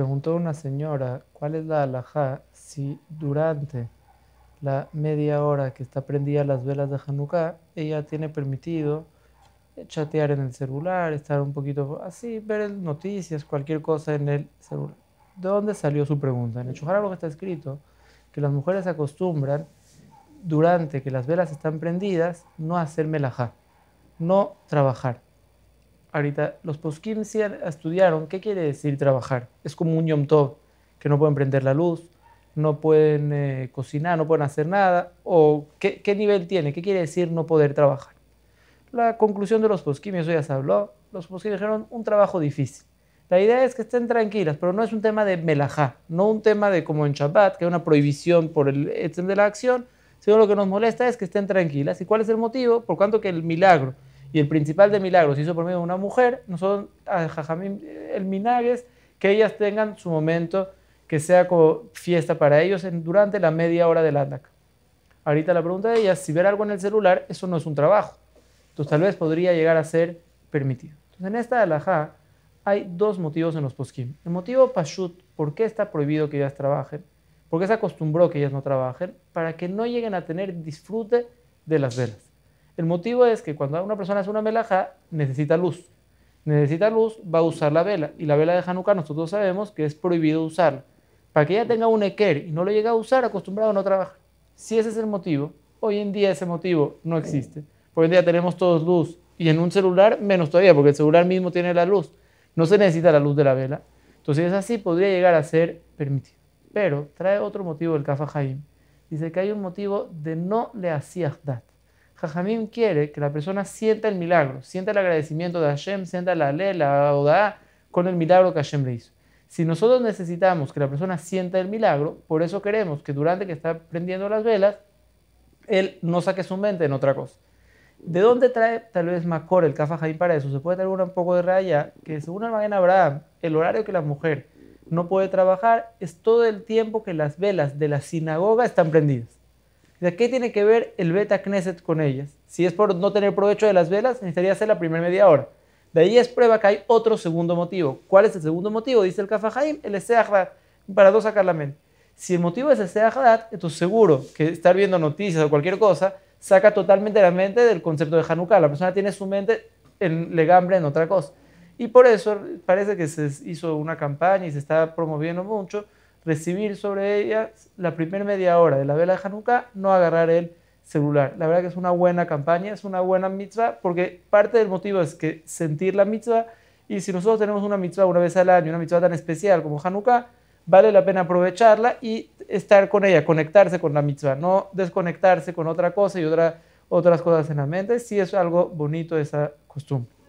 Preguntó una señora, ¿cuál es la halajá si durante la media hora que está prendida las velas de Hanukkah, ella tiene permitido chatear en el celular, estar un poquito así, ver noticias, cualquier cosa en el celular? ¿De dónde salió su pregunta? En el que está escrito que las mujeres acostumbran durante que las velas están prendidas no hacer melajá, no trabajar ahorita los poskim estudiaron qué quiere decir trabajar. Es como un yom tov, que no pueden prender la luz, no pueden eh, cocinar, no pueden hacer nada. ¿O qué, nivel tiene? ¿Qué quiere decir no poder trabajar? La conclusión de los poskim, eso ya se habló, los poskim dijeron un trabajo difícil. La idea es que estén tranquilas, pero no es un tema de melajá, no un tema de como en Shabbat, que hay una prohibición por el etzem de la acción, sino lo que nos molesta es que estén tranquilas. ¿Y cuál es el motivo? Por cuanto que el milagro y el principal de milagros hizo por medio de una mujer, nosotros, ah, el milagro que ellas tengan su momento que sea como fiesta para ellos durante la media hora del ANDAC. Ahorita la pregunta de ellas, si ver algo en el celular, eso no es un trabajo. Entonces tal vez podría llegar a ser permitido. Entonces en esta alajá hay dos motivos en los poskim. El motivo pashut, ¿por qué está prohibido que ellas trabajen? ¿Por qué se acostumbró que ellas no trabajen? Para que no lleguen a tener disfrute de las velas. El motivo es que cuando una persona hace una melaja necesita luz. Necesita luz, va a usar la vela. Y la vela de Hanukkah nosotros sabemos que es prohibido usarla. Para que ella tenga un eker y no lo llegue a usar, acostumbrado a no trabajar. Si ese es el motivo, hoy en día ese motivo no existe. Hoy en día tenemos todos luz. Y en un celular, menos todavía, porque el celular mismo tiene la luz. No se necesita la luz de la vela. Entonces, es así, podría llegar a ser permitido. Pero trae otro motivo el Kafa Haim. Dice que hay un motivo de no le hacías dat. Jajamim quiere que la persona sienta el milagro, sienta el agradecimiento de Hashem, sienta la ley, la odá, con el milagro que Hashem le hizo. Si nosotros necesitamos que la persona sienta el milagro, por eso queremos que durante que está prendiendo las velas, él no saque su mente en otra cosa. ¿De dónde trae tal vez Macor el Kafa Jaim para eso? Se puede traer un poco de raya, que según Magen Abraham, el horario que la mujer no puede trabajar es todo el tiempo que las velas de la sinagoga están prendidas. ¿De qué tiene que ver el beta Knesset con ellas? Si es por no tener provecho de las velas, necesitaría hacer la primera media hora. De ahí es prueba que hay otro segundo motivo. ¿Cuál es el segundo motivo? Dice el Haim, el Eseahdat, para dos sacar la mente. Si el motivo es Eseahdat, entonces seguro que estar viendo noticias o cualquier cosa saca totalmente la mente del concepto de Hanukkah. La persona tiene su mente en legambre en otra cosa. Y por eso parece que se hizo una campaña y se está promoviendo mucho recibir sobre ella la primera media hora de la vela de Hanukkah, no agarrar el celular. La verdad que es una buena campaña, es una buena mitzvah, porque parte del motivo es que sentir la mitzvah, y si nosotros tenemos una mitzvah una vez al año, una mitzvah tan especial como Hanukkah, vale la pena aprovecharla y estar con ella, conectarse con la mitzvah, no desconectarse con otra cosa y otras cosas en la mente, sí es algo bonito esa costumbre.